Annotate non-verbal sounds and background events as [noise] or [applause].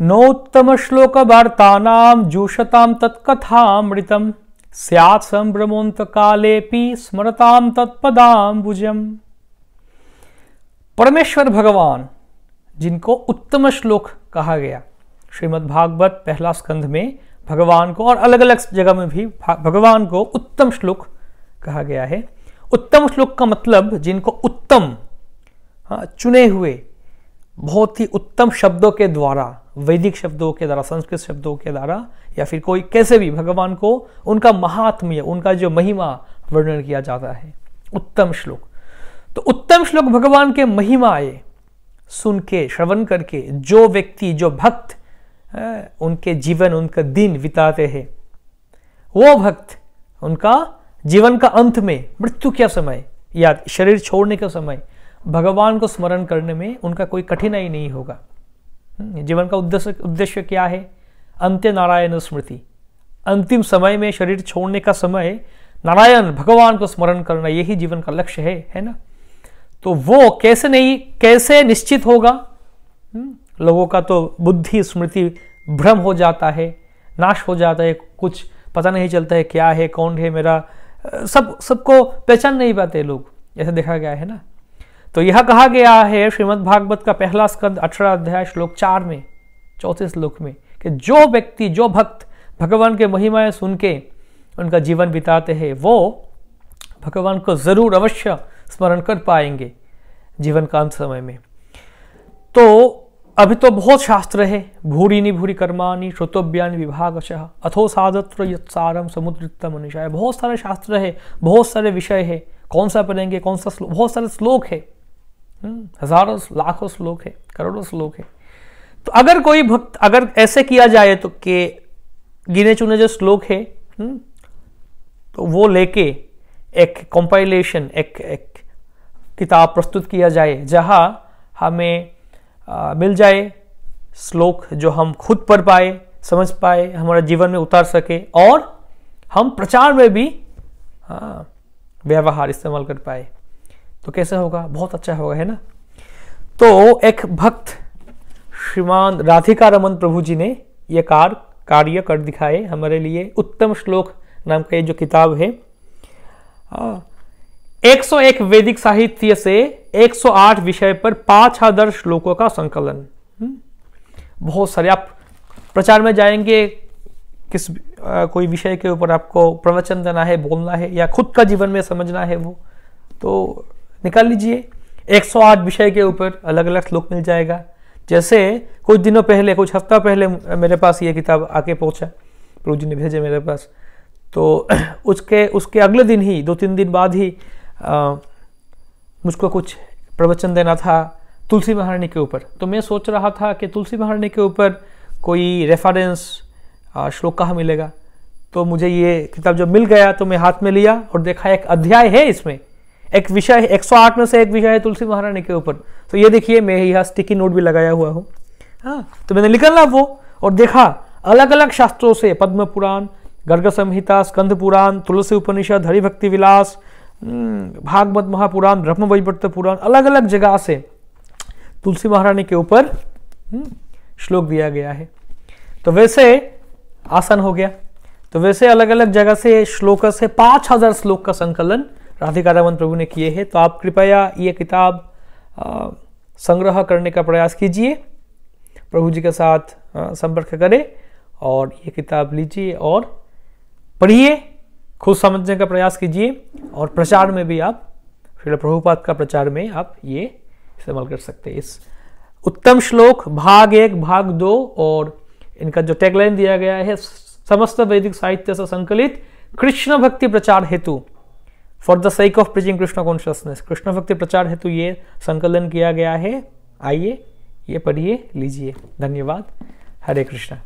नोत्तम श्लोक वार्तानाम जुषताम तत्कथामृतम स्यात् काले कालेपि स्मरताम भुजम परमेश्वर भगवान जिनको उत्तम श्लोक कहा गया श्रीमद् भागवत पहला स्कंध में भगवान को और अलग अलग जगह में भी भगवान को उत्तम श्लोक कहा गया है उत्तम श्लोक का मतलब जिनको उत्तम हाँ, चुने हुए बहुत ही उत्तम शब्दों के द्वारा वैदिक शब्दों के द्वारा संस्कृत शब्दों के द्वारा या फिर कोई कैसे भी भगवान को उनका महात्म्य उनका जो महिमा वर्णन किया जाता है उत्तम श्लोक तो उत्तम श्लोक भगवान के महिमा आए सुन के श्रवण करके जो व्यक्ति जो भक्त उनके जीवन उनका दिन बिताते हैं वो भक्त उनका जीवन का अंत में मृत्यु क्या समय या शरीर छोड़ने का समय भगवान को स्मरण करने में उनका कोई कठिनाई नहीं होगा हम्म, जीवन का उद्देश्य उद्देश्य क्या है अंत्य नारायण स्मृति अंतिम समय में शरीर छोड़ने का समय नारायण भगवान को स्मरण करना यही जीवन का लक्ष्य है है ना तो वो कैसे नहीं कैसे निश्चित होगा हम्म, लोगों का तो बुद्धि स्मृति भ्रम हो जाता है नाश हो जाता है कुछ पता नहीं चलता है क्या है कौन है मेरा सब सबको पहचान नहीं पाते लोग ऐसा देखा गया है ना तो यह कहा गया है श्रीमद् भागवत का पहला स्कंद अठारह अध्याय श्लोक चार में चौथे श्लोक में कि जो व्यक्ति जो भक्त भगवान के महिमाएं सुन के उनका जीवन बिताते हैं वो भगवान को जरूर अवश्य स्मरण कर पाएंगे जीवन का अंत समय में तो अभी तो बहुत शास्त्र है भूरी नि भूरी कर्माणी श्रोतोव्यान विभागश अथो साधत्र यत्सारम समुद्रित मनुष्य बहुत सारे शास्त्र है बहुत सारे विषय है कौन सा पढ़ेंगे कौन सा बहुत सारे श्लोक है हजारों लाखों श्लोक है करोड़ों श्लोक है तो अगर कोई भक्त अगर ऐसे किया जाए तो के गिने चुने जो श्लोक है हम्म, तो वो लेके एक कंपाइलेशन एक एक किताब प्रस्तुत किया जाए जहाँ हमें आ, मिल जाए श्लोक जो हम खुद पढ़ पाए समझ पाए हमारे जीवन में उतार सके और हम प्रचार में भी हाँ व्यवहार इस्तेमाल कर पाए तो कैसा होगा बहुत अच्छा होगा है ना तो एक भक्त श्रीमान राधिका रमन प्रभु जी ने यह कार्य कार्य कर दिखाए हमारे लिए उत्तम श्लोक नाम का ये जो किताब है एक सौ एक वैदिक साहित्य से 108 विषय पर पाँच हजार श्लोकों का संकलन हम्म? बहुत सारे आप प्रचार में जाएंगे किस आ, कोई विषय के ऊपर आपको प्रवचन देना है बोलना है या खुद का जीवन में समझना है वो तो निकाल लीजिए 108 विषय के ऊपर अलग अलग श्लोक मिल जाएगा जैसे कुछ दिनों पहले कुछ हफ्ता पहले मेरे पास ये किताब आके पहुंचा प्रभु जी ने भेजे मेरे पास तो [clears throat] उसके उसके अगले दिन ही दो तीन दिन बाद ही मुझको कुछ प्रवचन देना था तुलसी महारानी के ऊपर तो मैं सोच रहा था कि तुलसी महारानी के ऊपर कोई रेफरेंस श्लोक कहाँ मिलेगा तो मुझे ये किताब जब मिल गया तो मैं हाथ में लिया और देखा एक अध्याय है इसमें एक विषय एक सौ आठ में से एक विषय है तुलसी महारानी के ऊपर तो ये देखिए मैं यहाँ स्टिकी नोट भी लगाया हुआ हूँ हाँ तो मैंने निकलना वो और देखा अलग अलग शास्त्रों से पद्म पुराण गर्ग संहिता स्कंद पुराण तुलसी उपनिषद हरिभक्ति विलास हम्म, भागवत महापुराण ब्रह्म वैवर्त पुराण अलग अलग जगह से तुलसी महारानी के ऊपर हम्म, श्लोक दिया गया है तो वैसे आसान हो गया तो वैसे अलग अलग जगह से श्लोक से पांच हजार श्लोक का संकलन राधिका रमन प्रभु ने किए हैं तो आप कृपया ये किताब संग्रह करने का प्रयास कीजिए प्रभु जी के साथ संपर्क करें और ये किताब लीजिए और पढ़िए खुद समझने का प्रयास कीजिए और प्रचार में भी आप श्री प्रभुपाद का प्रचार में आप ये इस्तेमाल कर सकते हैं इस उत्तम श्लोक भाग एक भाग दो और इनका जो टैगलाइन दिया गया है समस्त वैदिक साहित्य से संकलित कृष्ण भक्ति प्रचार हेतु for the sake of preaching Krishna consciousness Krishna भक्ति प्रचार हेतु ये संकलन किया गया है आइए ये पढ़िए लीजिए धन्यवाद हरे कृष्णा